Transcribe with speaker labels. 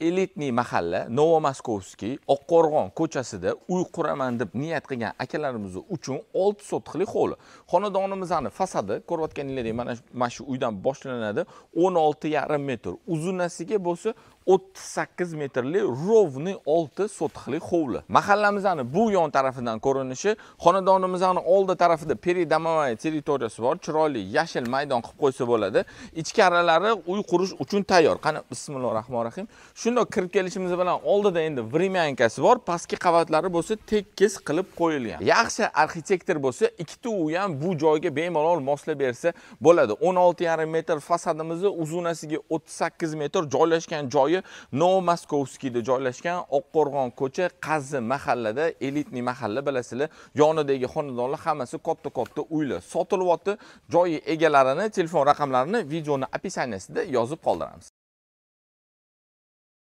Speaker 1: elitniy mahalla novomoskovskiy oqqo'rg'on ko'chasida uy quraman deb niyat qilgan akalarimiz uchun 6 sotixli hovli xonadonimizni fasadi ko'rayotganinglardek mana mana shu uydan boshlanadi 16,5 metr uzunasiga bo'lsa 38 metrli ровный 6 sotixli hovli mahallamizni bu yon tarafidan ko'rinishi xonadonimizni oldi tarafida передомовая territoriyasi bor chiroyli yashil maydon qilib qo'ysa bo'ladi ichkarilari uy qurish uchun tayyor qani bismillohu rahmonir rahim shundoq kirib kelishimiz bilan oldida endi времянкасы bor pastki qavatlari bo'lsa tekis qilib qo'yilgan yaxshi arxitektor bo'lsa ikkita uy ham bu joyga bemalol moslab bersa bo'ladi 16,5 metr fasadimizni uzunasiga 38 metr joylashgan joyi novomoskovskiyda joylashgan oqqo'rg'on ko'cha qazi mahallada elitniy mahalla bilasizlar yonidagi xonadonlar hammasi katta katta uylar sotilyapti joyi egalarini telefon raqamlarini videoni описаниясida yozib qoldiramiz